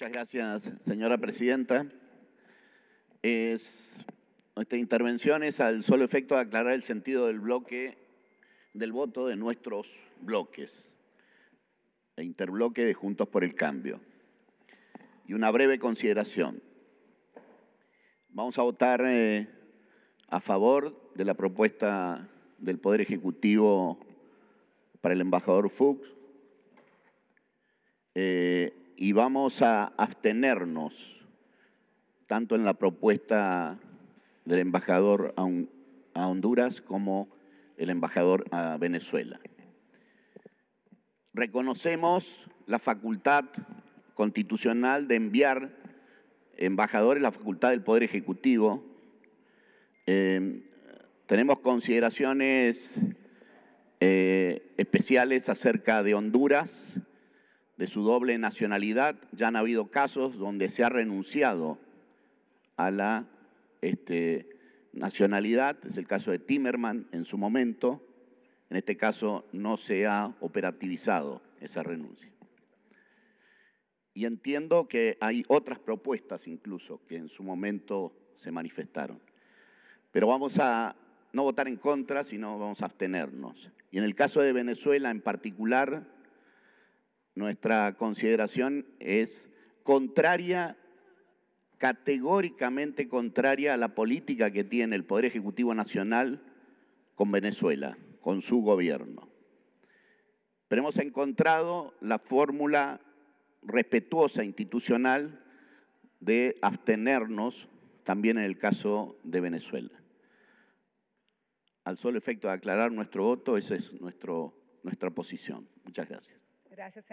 Muchas gracias, señora presidenta. Es, nuestra intervención es al solo efecto de aclarar el sentido del bloque, del voto de nuestros bloques, el interbloque de Juntos por el Cambio. Y una breve consideración. Vamos a votar eh, a favor de la propuesta del Poder Ejecutivo para el embajador Fuchs. Eh, y vamos a abstenernos tanto en la propuesta del embajador a Honduras como el embajador a Venezuela. Reconocemos la facultad constitucional de enviar embajadores, la facultad del Poder Ejecutivo. Eh, tenemos consideraciones eh, especiales acerca de Honduras de su doble nacionalidad, ya han habido casos donde se ha renunciado a la este, nacionalidad, es el caso de Timerman en su momento, en este caso no se ha operativizado esa renuncia. Y entiendo que hay otras propuestas incluso que en su momento se manifestaron. Pero vamos a no votar en contra, sino vamos a abstenernos. Y en el caso de Venezuela en particular, nuestra consideración es contraria, categóricamente contraria a la política que tiene el Poder Ejecutivo Nacional con Venezuela, con su gobierno. Pero hemos encontrado la fórmula respetuosa institucional de abstenernos también en el caso de Venezuela. Al solo efecto de aclarar nuestro voto, esa es nuestro, nuestra posición. Muchas gracias. Gracias.